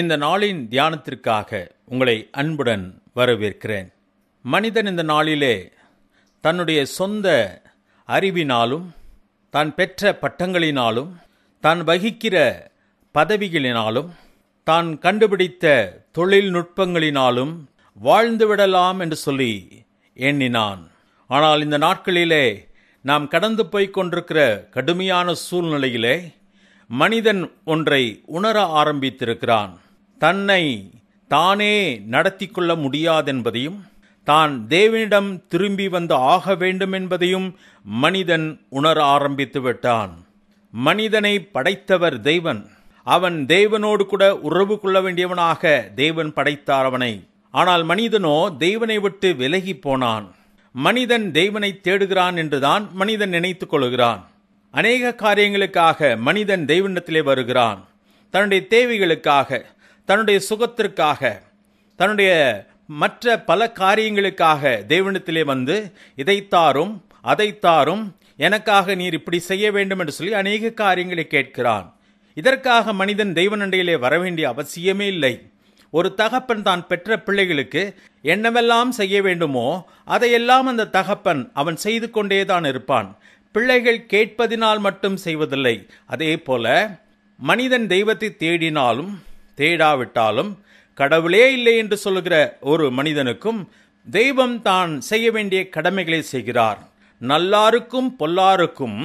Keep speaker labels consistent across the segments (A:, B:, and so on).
A: இந்த நாளின் தியானத்திற்காக உங்களை அன்புடன் வரவேற்கிறேன் மனிதன் இந்த நாளிலே தன்னுடைய சொந்த அறிவினாலும் தான் பெற்ற பட்டங்களினாலும் தான் வகிக்கிற பதவிகளினாலும் தான் கண்டுபிடித்த தொழில்நுட்பங்களினாலும் வாழ்ந்துவிடலாம் என்று சொல்லி எண்ணினான் ஆனால் இந்த நாட்களிலே நாம் கடந்து போய் கொண்டிருக்கிற கடுமையான சூழ்நிலையிலே மனிதன் ஒன்றை உணர ஆரம்பித்திருக்கிறான் தன்னை தானே நடத்தி கொள்ள முடியாதென்பதையும் தான் தேவனிடம் திரும்பி வந்து ஆக வேண்டும் என்பதையும் மனிதன் உணர ஆரம்பித்து விட்டான் மனிதனை படைத்தவர் தெய்வன் அவன் தேவனோடு கூட உறவு கொள்ள வேண்டியவனாக தேவன் படைத்தார் அவனை ஆனால் மனிதனோ தெய்வனை விட்டு விலகி போனான் மனிதன் தெய்வனை தேடுகிறான் என்றுதான் மனிதன் நினைத்துக் கொள்கிறான் அநேக காரியங்களுக்காக மனிதன் தெய்வனிடத்திலே வருகிறான் தன்னுடைய தேவைகளுக்காக தன்னுடைய சுகத்திற்காக தன்னுடைய மற்ற பல காரியங்களுக்காக தேவனத்திலே வந்து இதைத்தாரும் அதைத்தாரும் எனக்காக நீர் இப்படி செய்ய வேண்டும் என்று சொல்லி அநேக காரியங்களை கேட்கிறான் இதற்காக மனிதன் தெய்வநண்டையிலே வர வேண்டிய அவசியமே இல்லை ஒரு தகப்பன் தான் பெற்ற பிள்ளைகளுக்கு என்னவெல்லாம் செய்ய வேண்டுமோ அதையெல்லாம் அந்த தகப்பன் அவன் செய்து கொண்டேதான் இருப்பான் பிள்ளைகள் கேட்பதினால் மட்டும் செய்வதில்லை அதே போல மனிதன் தெய்வத்தை தேடினாலும் தேடாவிட்டாலும் கடவுளே இல்லை என்று சொல்லுகிற ஒரு மனிதனுக்கும் தெய்வம் தான் செய்ய வேண்டிய கடமைகளை செய்கிறார் நல்லாருக்கும் பொல்லாருக்கும்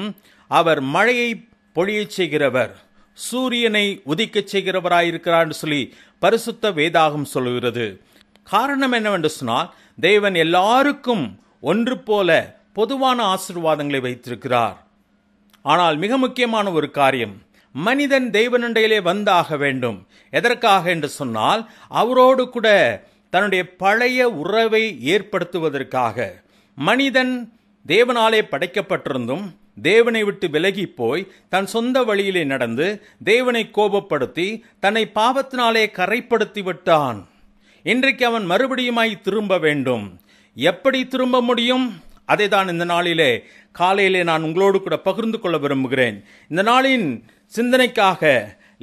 A: அவர் மழையை பொழியச் செய்கிறவர் சூரியனை உதிக்கச் செய்கிறவராயிருக்கிறார் என்று சொல்லி பரிசுத்த வேதாகம் சொல்கிறது காரணம் என்னவென்று சொன்னால் தேவன் எல்லாருக்கும் ஒன்று போல பொதுவான ஆசிர்வாதங்களை வைத்திருக்கிறார் ஆனால் மிக முக்கியமான ஒரு காரியம் மனிதன் தெய்வனண்டையிலே வந்தாக வேண்டும் எதற்காக என்று சொன்னால் அவரோடு கூட தன்னுடைய பழைய உறவை ஏற்படுத்துவதற்காக மனிதன் தேவனாலே படைக்கப்பட்டிருந்தும் தேவனை விட்டு விலகி போய் தன் சொந்த வழியிலே நடந்து தேவனை கோபப்படுத்தி தன்னை பாவத்தினாலே கரைப்படுத்தி விட்டான் இன்றைக்கு அவன் மறுபடியுமாய் திரும்ப வேண்டும் எப்படி திரும்ப முடியும் அதை தான் இந்த நாளிலே காலையிலே நான் உங்களோடு கூட பகிர்ந்து கொள்ள விரும்புகிறேன் இந்த நாளின் சிந்தனைக்காக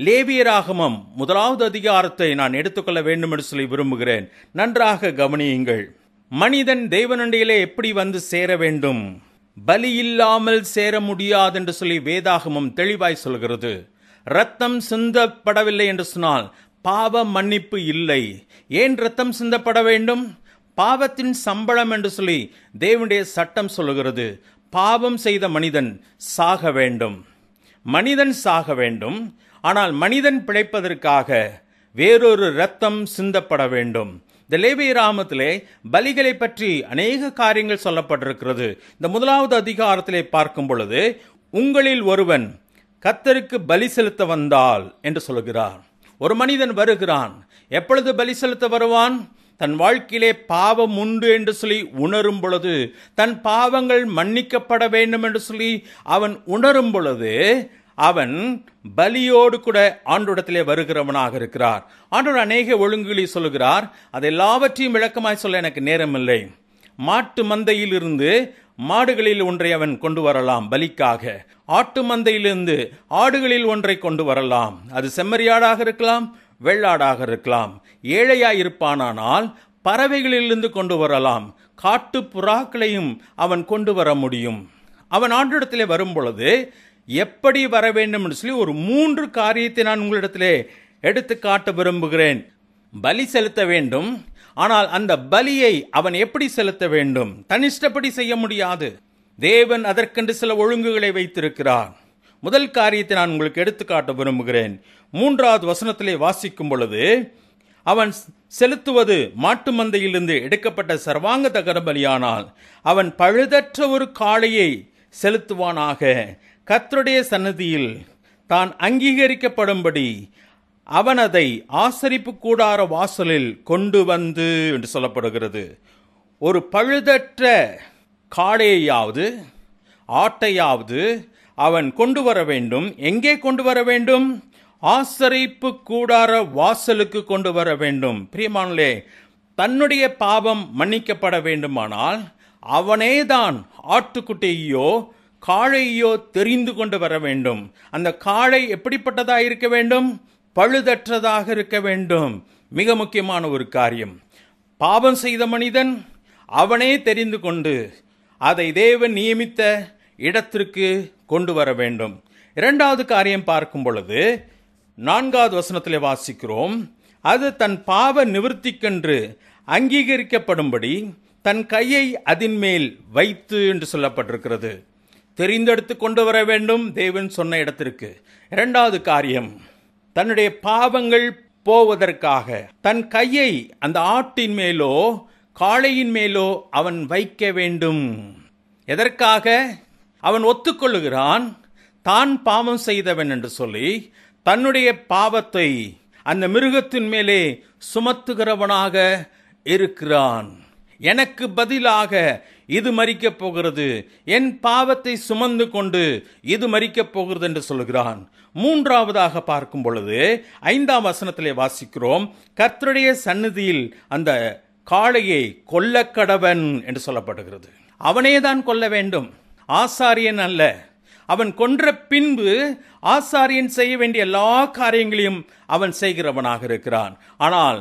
A: லேவியராகமம் முதலாவது அதிகாரத்தை நான் எடுத்துக்கொள்ள வேண்டும் என்று சொல்லி விரும்புகிறேன் நன்றாக கவனியுங்கள் மனிதன் தேவனண்டியிலே எப்படி வந்து சேர வேண்டும் பலி இல்லாமல் சேர முடியாது என்று சொல்லி வேதாகமம் தெளிவாய் சொல்கிறது ரத்தம் சிந்தப்படவில்லை என்று சொன்னால் பாவ மன்னிப்பு இல்லை ஏன் ரத்தம் சிந்தப்பட வேண்டும் பாவத்தின் சம்பளம் என்று சொல்லி தேவனுடைய சட்டம் சொல்லுகிறது பாவம் செய்த மனிதன் சாக வேண்டும் மனிதன் சாக வேண்டும் ஆனால் மனிதன் பிழைப்பதற்காக வேறொரு ரத்தம் சிந்தப்பட வேண்டும் இந்த லேவிய ராமத்திலே பலிகளை பற்றி அநேக காரியங்கள் சொல்லப்பட்டிருக்கிறது இந்த முதலாவது அதிகாரத்திலே பார்க்கும் பொழுது உங்களில் ஒருவன் கத்தருக்கு பலி செலுத்த வந்தால் என்று சொல்கிறார் ஒரு மனிதன் வருகிறான் எப்பொழுது பலி செலுத்த வருவான் தன் வாழ்க்கையிலே பாவம் உண்டு என்று சொல்லி உணரும் பொழுது தன் பாவங்கள் மன்னிக்கப்பட வேண்டும் என்று சொல்லி அவன் உணரும் பொழுது அவன் பலியோடு கூட ஆண்டோடத்திலே வருகிறவனாக இருக்கிறார் ஆண்டோட அநேக ஒழுங்குகளை சொல்லுகிறார் அது எல்லாவற்றையும் விளக்கமாய் சொல்ல எனக்கு நேரம் இல்லை மாட்டு மந்தையிலிருந்து மாடுகளில் ஒன்றை அவன் கொண்டு வரலாம் பலிக்காக ஆட்டு மந்தையிலிருந்து ஆடுகளில் ஒன்றை கொண்டு வரலாம் அது செம்மறியாடாக இருக்கலாம் வெள்ளாடாக இருக்கலாம் ஏழையாக இருப்பானானால் பறவைகளிலிருந்து கொண்டு வரலாம் காட்டு புறாக்களையும் அவன் கொண்டு வர முடியும் அவன் ஆண்டிடத்திலே வரும்பொழுது எப்படி வர வேண்டும் என்று சொல்லி ஒரு மூன்று காரியத்தை நான் உங்களிடத்திலே எடுத்து காட்ட விரும்புகிறேன் பலி செலுத்த வேண்டும் ஆனால் அந்த பலியை அவன் எப்படி செலுத்த வேண்டும் தனிஷ்டப்படி செய்ய முடியாது தேவன் அதற்கென்று சில ஒழுங்குகளை வைத்திருக்கிறான் முதல் காரியத்தை நான் உங்களுக்கு எடுத்துக்காட்ட விரும்புகிறேன் மூன்றாவது வசனத்திலே வாசிக்கும் பொழுது அவன் செலுத்துவது மாட்டு மந்தையிலிருந்து எடுக்கப்பட்ட சர்வாங்க தகரபலியானால் அவன் பழுதற்ற ஒரு காளையை செலுத்துவானாக கத்தருடைய சன்னதியில் தான் அங்கீகரிக்கப்படும்படி அவன் அதை ஆசரிப்பு கூடார வாசலில் கொண்டு வந்து என்று சொல்லப்படுகிறது ஒரு பழுதற்ற காளையாவது ஆட்டையாவது அவன் கொண்டு வர வேண்டும் எங்கே கொண்டு வர வேண்டும் ஆசரிப்பு கூடார வாசலுக்கு கொண்டு வர வேண்டும் பிரியமானலே தன்னுடைய பாவம் மன்னிக்கப்பட வேண்டுமானால் அவனேதான் ஆட்டுக்குட்டியோ காளையோ தெரிந்து கொண்டு வர வேண்டும் அந்த காளை எப்படிப்பட்டதாக இருக்க வேண்டும் பழுதற்றதாக இருக்க வேண்டும் மிக முக்கியமான ஒரு காரியம் பாவம் செய்த மனிதன் அவனே தெரிந்து கொண்டு அதை தேவன் நியமித்த இடத்திற்கு கொண்டு வர வேண்டும் இரண்டாவது காரியம் பார்க்கும் பொழுது நான்காவது வசனத்தில் வாசிக்கிறோம் அது தன் பாவ நிவர்த்திக்கென்று அங்கீகரிக்கப்படும்படி தன் கையை அதன் மேல் வைத்து என்று சொல்லப்பட்டிருக்கிறது தெரிந்தெடுத்து கொண்டு வர வேண்டும் தேவன் சொன்ன இடத்திற்கு இரண்டாவது காரியம் தன்னுடைய பாவங்கள் போவதற்காக தன் கையை அந்த ஆட்டின் மேலோ காளையின் மேலோ அவன் வைக்க வேண்டும் எதற்காக அவன் ஒத்துக்கொள்ளுகிறான் தான் பாவம் செய்தவன் என்று சொல்லி தன்னுடைய பாவத்தை அந்த மிருகத்தின் மேலே சுமத்துகிறவனாக இருக்கிறான் எனக்கு பதிலாக இது மறிக்கப் போகிறது என் பாவத்தை சுமந்து கொண்டு இது மறிக்கப் போகிறது என்று சொல்கிறான் மூன்றாவதாக பார்க்கும் பொழுது ஐந்தாம் வசனத்திலே வாசிக்கிறோம் கர்த்தருடைய சன்னதியில் அந்த காளையை கொல்லக்கடவன் என்று சொல்லப்படுகிறது அவனே தான் கொல்ல வேண்டும் ஆசாரியன் அல்ல அவன் கொன்ற பின்பு ஆசாரியன் செய்ய வேண்டிய எல்லா காரியங்களையும் அவன் செய்கிறவனாக இருக்கிறான் ஆனால்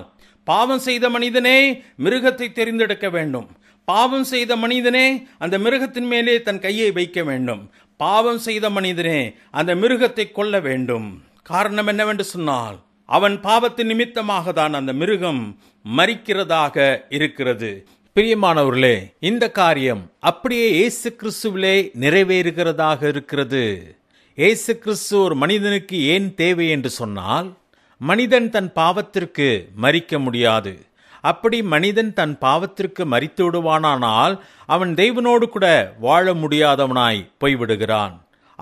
A: பாவம் செய்த மனிதனே மிருகத்தை தெரிந்தெடுக்க வேண்டும் பாவம் செய்த மனிதனே அந்த மிருகத்தின் மேலே தன் கையை வைக்க வேண்டும் பாவம் செய்த மனிதனே அந்த மிருகத்தை கொல்ல வேண்டும் காரணம் என்னவென்று சொன்னால் அவன் பாவத்தின் நிமித்தமாக தான் அந்த மிருகம் மறிக்கிறதாக இருக்கிறது பிரியமானவர்களே இந்த காரியம் அப்படியே இயேசு கிறிஸ்துவிலே நிறைவேறுகிறதாக இருக்கிறது இயேசு கிறிஸ்து ஒரு மனிதனுக்கு ஏன் தேவை என்று சொன்னால் மனிதன் தன் பாவத்திற்கு மறிக்க முடியாது அப்படி மனிதன் தன் பாவத்திற்கு மறித்து விடுவானானால் அவன் தெய்வனோடு கூட வாழ முடியாதவனாய் போய்விடுகிறான்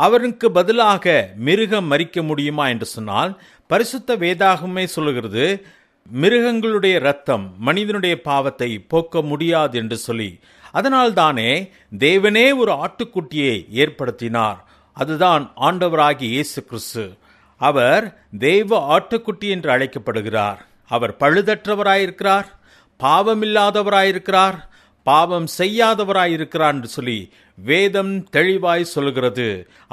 A: அவனுக்கு பதிலாக மிருகம் மறிக்க முடியுமா என்று சொன்னால் பரிசுத்த வேதாகமே சொல்லுகிறது மிருகங்களுடைய ரத்தம் மனிதனுடைய பாவத்தை போக்க முடியாது என்று சொல்லி அதனால்தானே தேவனே ஒரு ஆட்டுக்குட்டியை ஏற்படுத்தினார் அதுதான் ஆண்டவராகி இயேசு கிறிஸ்து அவர் தெய்வ ஆட்டுக்குட்டி என்று அழைக்கப்படுகிறார் அவர் பழுதற்றவராயிருக்கிறார் பாவமில்லாதவராயிருக்கிறார் பாவம் செய்யாதவராயிருக்கிறார் என்று சொல்லி வேதம் தெளிவாய் சொல்கிறது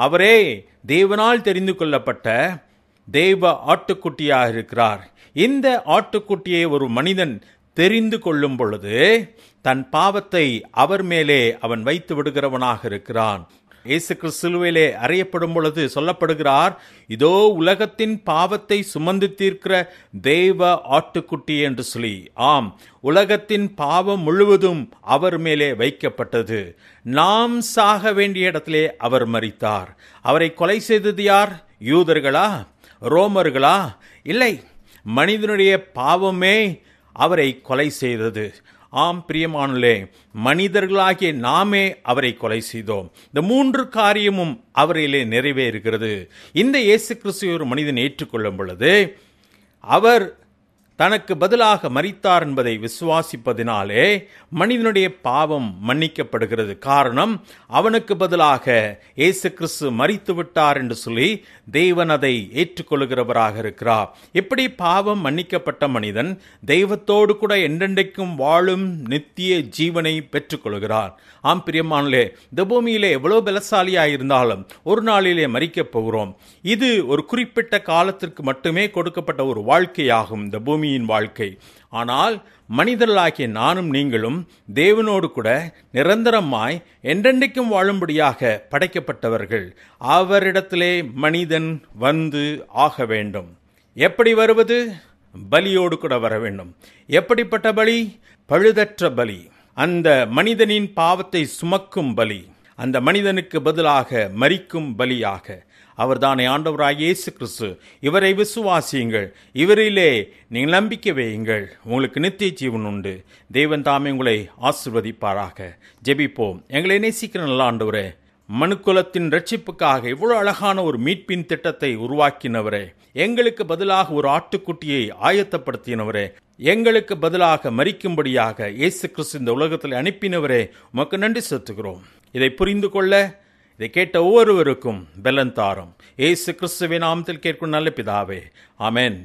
A: அவரே தேவனால் தெரிந்து கொள்ளப்பட்ட தெய்வ ஆட்டுக்குட்டியாக இருக்கிறார் இந்த ஆட்டுக்குட்டியை ஒரு மனிதன் தெரிந்து கொள்ளும் பொழுது தன் பாவத்தை அவர் மேலே அவன் வைத்து விடுகிறவனாக இருக்கிறான் இயேசு கிறிஸ்துவிலே அறியப்படும் பொழுது சொல்லப்படுகிறார் இதோ உலகத்தின் பாவத்தை சுமந்து தீர்க்கிற தெய்வ ஆட்டுக்குட்டி என்று சொல்லி ஆம் உலகத்தின் பாவம் முழுவதும் அவர் மேலே வைக்கப்பட்டது நாம் சாக வேண்டிய இடத்திலே அவர் மறித்தார் அவரை கொலை செய்தது யார் யூதர்களா ரோமர்களா இல்லை மனிதனுடைய பாவமே அவரை கொலை செய்தது ஆம் பிரியமானுலே மனிதர்களாகிய நாமே அவரை கொலை செய்தோம் இந்த மூன்று காரியமும் அவரிலே நிறைவேறுகிறது இந்த இயேசு கிறிஸ்துவ ஒரு மனிதன் ஏற்றுக்கொள்ளும் பொழுது அவர் தனக்கு பதிலாக மறித்தார் என்பதை விசுவாசிப்பதினாலே மனிதனுடைய பாவம் மன்னிக்கப்படுகிறது காரணம் அவனுக்கு பதிலாக இயேசு கிறிஸ்து மறித்து விட்டார் என்று சொல்லி தெய்வன் அதை ஏற்றுக்கொள்கிறவராக இருக்கிறார் இப்படி பாவம் மன்னிக்கப்பட்ட மனிதன் தெய்வத்தோடு கூட என்றென்றைக்கும் வாழும் நித்திய ஜீவனை பெற்றுக்கொள்கிறார் ஆம் பிரியமானலே இந்த பூமியிலே எவ்வளவு பலசாலியாக இருந்தாலும் ஒரு நாளிலே மறிக்கப் போகிறோம் இது ஒரு குறிப்பிட்ட காலத்திற்கு மட்டுமே கொடுக்கப்பட்ட ஒரு வாழ்க்கையாகும் இந்த பூமி பூமியின் வாழ்க்கை ஆனால் மனிதர்களாகிய நானும் நீங்களும் தேவனோடு கூட நிரந்தரமாய் என்றென்றைக்கும் வாழும்படியாக படைக்கப்பட்டவர்கள் அவரிடத்திலே மனிதன் வந்து ஆக வேண்டும் எப்படி வருவது பலியோடு கூட வர வேண்டும் எப்படிப்பட்ட பலி பழுதற்ற பலி அந்த மனிதனின் பாவத்தை சுமக்கும் பலி அந்த மனிதனுக்கு பதிலாக மறிக்கும் பலியாக அவர்தானே ஆண்டவராக இயேசு கிறிஸ்து இவரை விசுவாசியுங்கள் இவரிலே நீங்கள் நம்பிக்கை வையுங்கள் உங்களுக்கு நித்திய ஜீவன் உண்டு தெய்வன் தாமே உங்களை ஆசிர்வதிப்பாராக ஜெபிப்போம் எங்களை நேசிக்கிற நல்ல ஆண்டவரே மனுக்குலத்தின் ரட்சிப்புக்காக இவ்வளோ அழகான ஒரு மீட்பின் திட்டத்தை உருவாக்கினவரே எங்களுக்கு பதிலாக ஒரு ஆட்டுக்குட்டியை ஆயத்தப்படுத்தினவரே எங்களுக்கு பதிலாக மறிக்கும்படியாக இயேசு கிறிஸ்து இந்த உலகத்தில் அனுப்பினவரே உமக்கு நன்றி செலுத்துகிறோம் இதை புரிந்து கொள்ள இதை கேட்ட ஒவ்வொருவருக்கும் பெலன் தாரும் ஏசு கிறிஸ்துவின் நாமத்தில் கேட்கும் நல்ல பிதாவே அமேன்